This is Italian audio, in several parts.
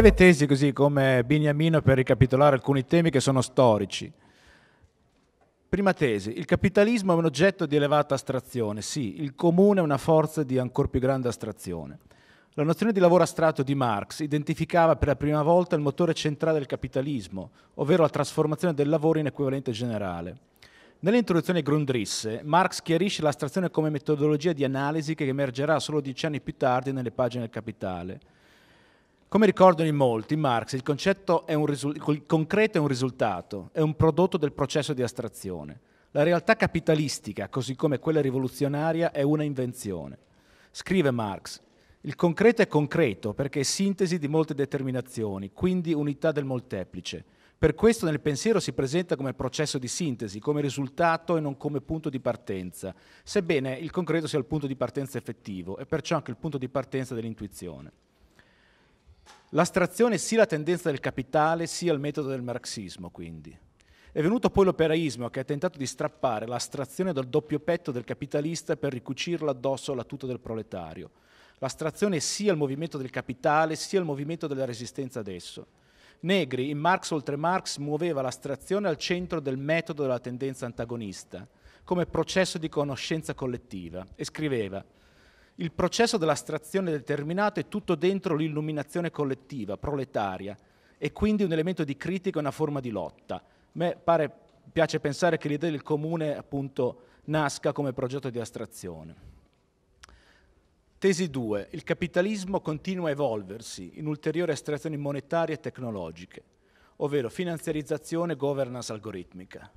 breve tesi così come Bignamino per ricapitolare alcuni temi che sono storici. Prima tesi, il capitalismo è un oggetto di elevata astrazione, sì, il comune è una forza di ancora più grande astrazione. La nozione di lavoro astratto di Marx identificava per la prima volta il motore centrale del capitalismo, ovvero la trasformazione del lavoro in equivalente generale. Nell'introduzione Grundrisse, Marx chiarisce l'astrazione come metodologia di analisi che emergerà solo dieci anni più tardi nelle pagine del Capitale. Come ricordano in molti, Marx, il, risul- il concreto è un risultato, è un prodotto del processo di astrazione. La realtà capitalistica, così come quella rivoluzionaria, è una invenzione. Scrive Marx, il concreto è concreto perché è sintesi di molte determinazioni, quindi unità del molteplice. Per questo nel pensiero si presenta come processo di sintesi, come risultato e non come punto di partenza, sebbene il concreto sia il punto di partenza effettivo e perciò anche il punto di partenza dell'intuizione. L'astrazione sia la tendenza del capitale sia il metodo del marxismo, quindi. È venuto poi l'operaismo che ha tentato di strappare l'astrazione dal doppio petto del capitalista per ricucirla addosso alla tuta del proletario. L'astrazione sia il movimento del capitale sia il movimento della resistenza ad esso. Negri, in Marx oltre Marx, muoveva l'astrazione al centro del metodo della tendenza antagonista, come processo di conoscenza collettiva, e scriveva il processo dell'astrazione determinato è tutto dentro l'illuminazione collettiva, proletaria, e quindi un elemento di critica e una forma di lotta. A me pare, piace pensare che l'idea del comune appunto nasca come progetto di astrazione. Tesi 2. Il capitalismo continua a evolversi in ulteriori astrazioni monetarie e tecnologiche, ovvero finanziarizzazione e governance algoritmica.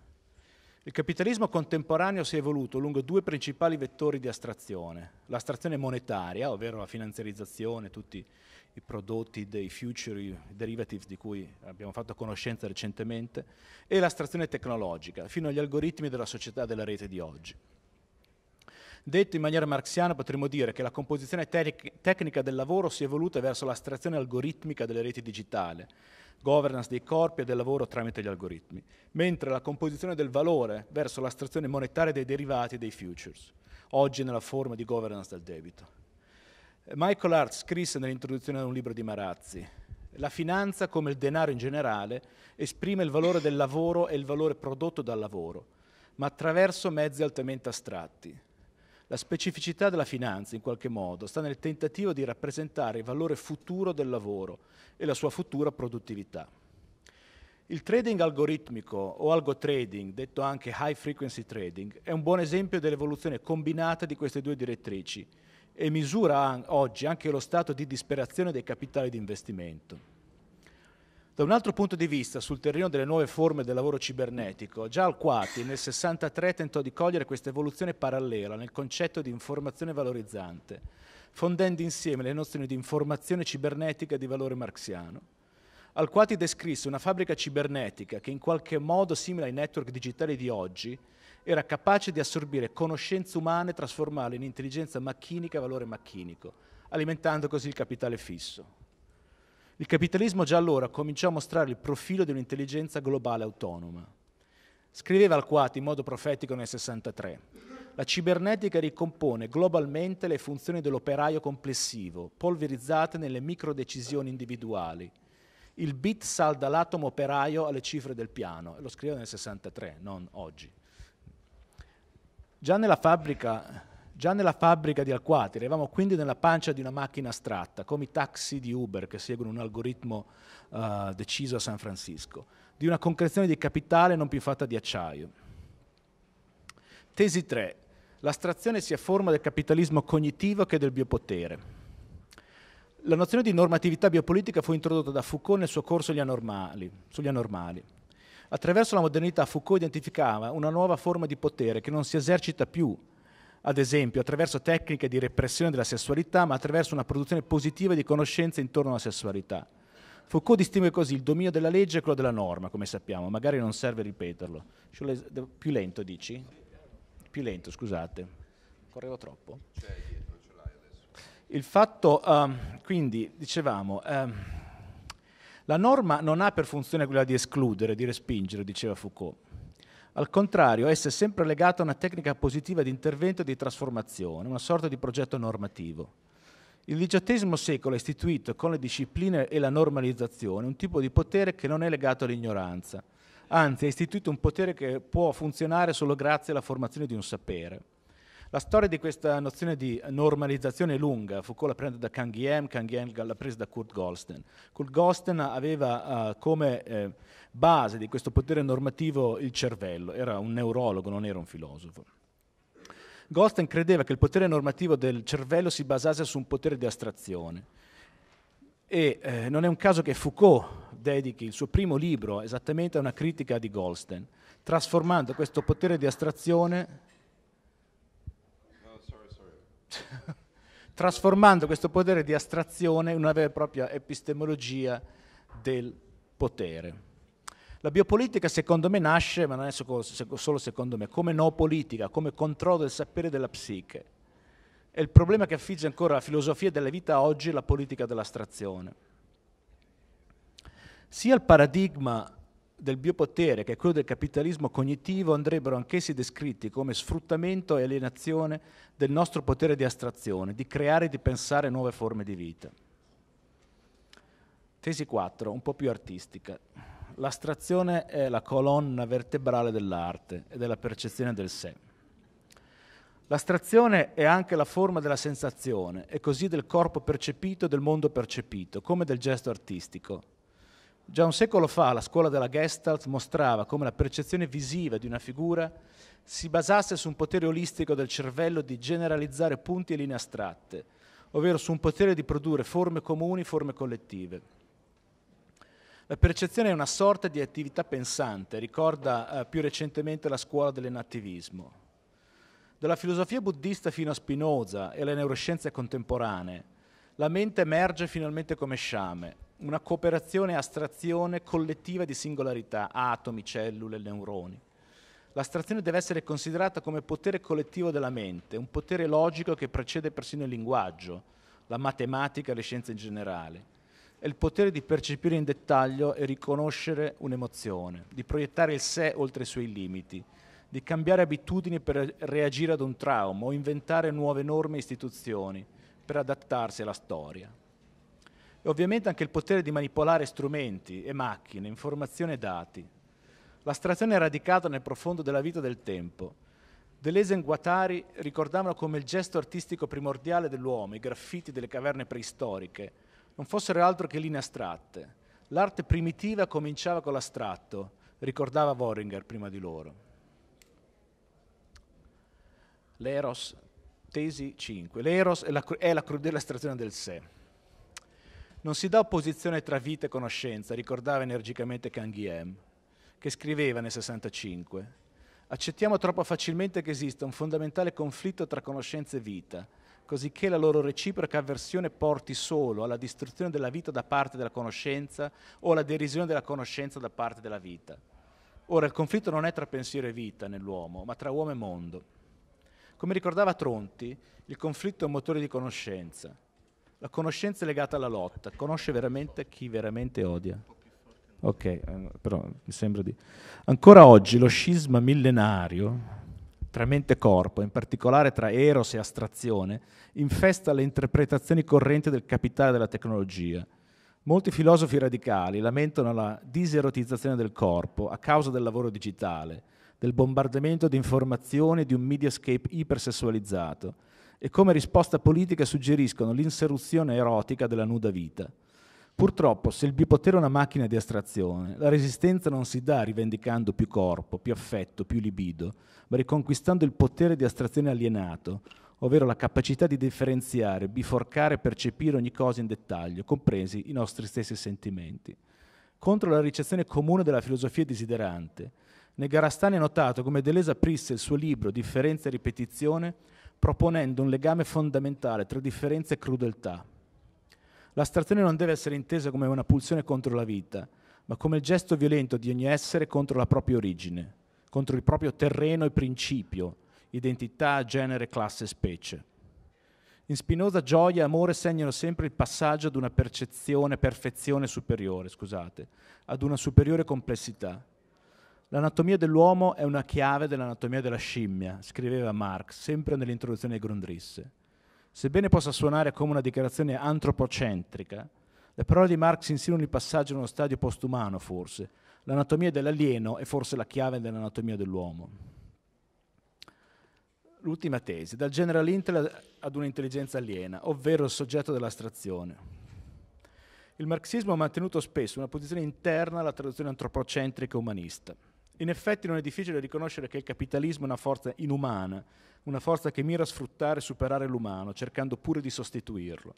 Il capitalismo contemporaneo si è evoluto lungo due principali vettori di astrazione. L'astrazione monetaria, ovvero la finanziarizzazione, tutti i prodotti dei future, derivatives di cui abbiamo fatto conoscenza recentemente, e l'astrazione tecnologica, fino agli algoritmi della società della rete di oggi. Detto in maniera marxiana potremmo dire che la composizione tec- tecnica del lavoro si è evoluta verso l'astrazione algoritmica delle reti digitali, governance dei corpi e del lavoro tramite gli algoritmi, mentre la composizione del valore verso l'astrazione monetaria dei derivati e dei futures, oggi nella forma di governance del debito. Michael Hart scrisse nell'introduzione a un libro di Marazzi, la finanza come il denaro in generale esprime il valore del lavoro e il valore prodotto dal lavoro, ma attraverso mezzi altamente astratti. La specificità della finanza, in qualche modo, sta nel tentativo di rappresentare il valore futuro del lavoro e la sua futura produttività. Il trading algoritmico o algo trading, detto anche high frequency trading, è un buon esempio dell'evoluzione combinata di queste due direttrici e misura oggi anche lo stato di disperazione dei capitali di investimento. Da un altro punto di vista, sul terreno delle nuove forme del lavoro cibernetico, già Alquati nel 63 tentò di cogliere questa evoluzione parallela nel concetto di informazione valorizzante, fondendo insieme le nozioni di informazione cibernetica di valore marxiano. Alquati descrisse una fabbrica cibernetica che in qualche modo, simile ai network digitali di oggi, era capace di assorbire conoscenze umane e trasformarle in intelligenza macchinica e valore macchinico, alimentando così il capitale fisso. Il capitalismo già allora cominciò a mostrare il profilo di un'intelligenza globale autonoma. Scriveva Alquati in modo profetico nel 63. La cibernetica ricompone globalmente le funzioni dell'operaio complessivo, polverizzate nelle microdecisioni individuali. Il bit salda l'atomo operaio alle cifre del piano, lo scriveva nel 63, non oggi. Già nella fabbrica Già nella fabbrica di Alquati eravamo quindi nella pancia di una macchina astratta, come i taxi di Uber che seguono un algoritmo uh, deciso a San Francisco, di una concrezione di capitale non più fatta di acciaio. Tesi 3. L'astrazione sia forma del capitalismo cognitivo che del biopotere. La nozione di normatività biopolitica fu introdotta da Foucault nel suo corso Gli anormali, sugli anormali. Attraverso la modernità Foucault identificava una nuova forma di potere che non si esercita più ad esempio attraverso tecniche di repressione della sessualità, ma attraverso una produzione positiva di conoscenze intorno alla sessualità. Foucault distingue così il dominio della legge e quello della norma, come sappiamo, magari non serve ripeterlo. Più lento dici? Più lento, scusate, correvo troppo. Il fatto, um, quindi, dicevamo, um, la norma non ha per funzione quella di escludere, di respingere, diceva Foucault al contrario, essa è sempre legata a una tecnica positiva di intervento e di trasformazione, una sorta di progetto normativo. Il XVIII secolo ha istituito con le discipline e la normalizzazione un tipo di potere che non è legato all'ignoranza, anzi ha istituito un potere che può funzionare solo grazie alla formazione di un sapere. La storia di questa nozione di normalizzazione è lunga, Foucault la prende da Canguilhem, Canguilhem l'ha presa da Kurt Goldstein. Kurt Goldstein aveva uh, come eh, base di questo potere normativo il cervello, era un neurologo, non era un filosofo. Goldstein credeva che il potere normativo del cervello si basasse su un potere di astrazione. E eh, non è un caso che Foucault dedichi il suo primo libro esattamente a una critica di Goldstein, trasformando questo potere di astrazione trasformando questo potere di astrazione in una vera e propria epistemologia del potere. La biopolitica secondo me nasce, ma non è solo secondo me, come no politica, come controllo del sapere della psiche. È il problema che affigge ancora la filosofia della vita oggi la politica dell'astrazione. Sia il paradigma del biopotere, che è quello del capitalismo cognitivo, andrebbero anch'essi descritti come sfruttamento e alienazione del nostro potere di astrazione, di creare e di pensare nuove forme di vita. Tesi 4, un po' più artistica. L'astrazione è la colonna vertebrale dell'arte e della percezione del sé. L'astrazione è anche la forma della sensazione e così del corpo percepito e del mondo percepito, come del gesto artistico, Già un secolo fa la scuola della Gestalt mostrava come la percezione visiva di una figura si basasse su un potere olistico del cervello di generalizzare punti e linee astratte, ovvero su un potere di produrre forme comuni, forme collettive. La percezione è una sorta di attività pensante, ricorda eh, più recentemente la scuola dell'enattivismo. Dalla filosofia buddista fino a Spinoza e alle neuroscienze contemporanee, la mente emerge finalmente come sciame, una cooperazione e astrazione collettiva di singolarità, atomi, cellule, neuroni. L'astrazione deve essere considerata come potere collettivo della mente, un potere logico che precede persino il linguaggio, la matematica e le scienze in generale. È il potere di percepire in dettaglio e riconoscere un'emozione, di proiettare il sé oltre i suoi limiti, di cambiare abitudini per reagire ad un trauma o inventare nuove norme e istituzioni per adattarsi alla storia e ovviamente anche il potere di manipolare strumenti e macchine, informazioni e dati. L'astrazione è radicata nel profondo della vita del tempo. Deleuze e Guattari ricordavano come il gesto artistico primordiale dell'uomo, i graffiti delle caverne preistoriche, non fossero altro che linee astratte. L'arte primitiva cominciava con l'astratto, ricordava Worringer prima di loro. L'Eros, tesi 5. L'Eros è la, è la crudele astrazione del sé. Non si dà opposizione tra vita e conoscenza, ricordava energicamente Kang Canguilhem, che scriveva nel 65. Accettiamo troppo facilmente che esista un fondamentale conflitto tra conoscenza e vita, cosicché la loro reciproca avversione porti solo alla distruzione della vita da parte della conoscenza o alla derisione della conoscenza da parte della vita. Ora, il conflitto non è tra pensiero e vita nell'uomo, ma tra uomo e mondo. Come ricordava Tronti, il conflitto è un motore di conoscenza. La conoscenza è legata alla lotta, conosce veramente chi veramente odia. Ok, eh, però mi sembra di... Ancora oggi lo scisma millenario tra mente e corpo, in particolare tra eros e astrazione, infesta le interpretazioni correnti del capitale della tecnologia. Molti filosofi radicali lamentano la diserotizzazione del corpo a causa del lavoro digitale, del bombardamento di informazioni e di un mediascape ipersessualizzato, e come risposta politica suggeriscono l'inseruzione erotica della nuda vita. Purtroppo, se il bipotere è una macchina di astrazione, la resistenza non si dà rivendicando più corpo, più affetto, più libido, ma riconquistando il potere di astrazione alienato, ovvero la capacità di differenziare, biforcare e percepire ogni cosa in dettaglio, compresi i nostri stessi sentimenti. Contro la ricezione comune della filosofia desiderante, Negarastani ha notato come Deleuze aprisse il suo libro Differenza e ripetizione proponendo un legame fondamentale tra differenza e crudeltà. L'astrazione non deve essere intesa come una pulsione contro la vita, ma come il gesto violento di ogni essere contro la propria origine, contro il proprio terreno e principio, identità, genere, classe e specie. In Spinoza gioia e amore segnano sempre il passaggio ad una percezione, perfezione superiore, scusate, ad una superiore complessità. L'anatomia dell'uomo è una chiave dell'anatomia della scimmia, scriveva Marx, sempre nell'introduzione di Grundrisse. Sebbene possa suonare come una dichiarazione antropocentrica, le parole di Marx insinuano il passaggio in uno stadio postumano, forse. L'anatomia dell'alieno è forse la chiave dell'anatomia dell'uomo. L'ultima tesi, dal general intellect ad un'intelligenza aliena, ovvero il soggetto dell'astrazione. Il marxismo ha mantenuto spesso una posizione interna alla traduzione antropocentrica umanista. In effetti non è difficile riconoscere che il capitalismo è una forza inumana, una forza che mira a sfruttare e superare l'umano, cercando pure di sostituirlo.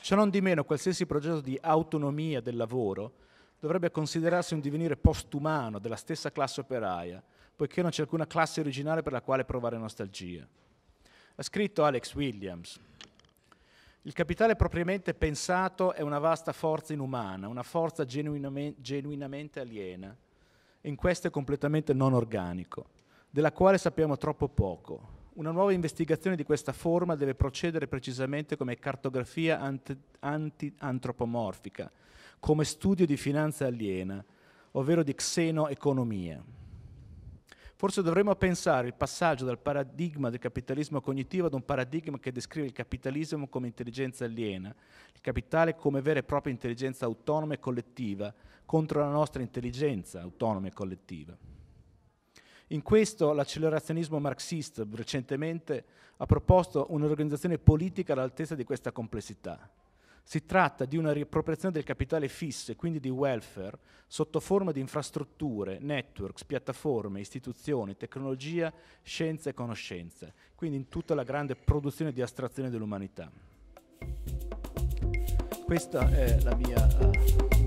Ciò non di meno, qualsiasi progetto di autonomia del lavoro dovrebbe considerarsi un divenire postumano della stessa classe operaia, poiché non c'è alcuna classe originale per la quale provare nostalgia. Ha scritto Alex Williams. Il capitale propriamente pensato è una vasta forza inumana, una forza genuinamente, genuinamente aliena in questo è completamente non organico, della quale sappiamo troppo poco. Una nuova investigazione di questa forma deve procedere precisamente come cartografia ant- anti-antropomorfica, come studio di finanza aliena, ovvero di xenoeconomia. Forse dovremmo pensare il passaggio dal paradigma del capitalismo cognitivo ad un paradigma che descrive il capitalismo come intelligenza aliena, il capitale come vera e propria intelligenza autonoma e collettiva contro la nostra intelligenza autonoma e collettiva. In questo l'accelerazionismo marxista recentemente ha proposto un'organizzazione politica all'altezza di questa complessità si tratta di una riappropriazione del capitale fisso e quindi di welfare sotto forma di infrastrutture, networks, piattaforme, istituzioni, tecnologia, scienza e conoscenza, quindi in tutta la grande produzione di astrazione dell'umanità. Questa è la mia... Uh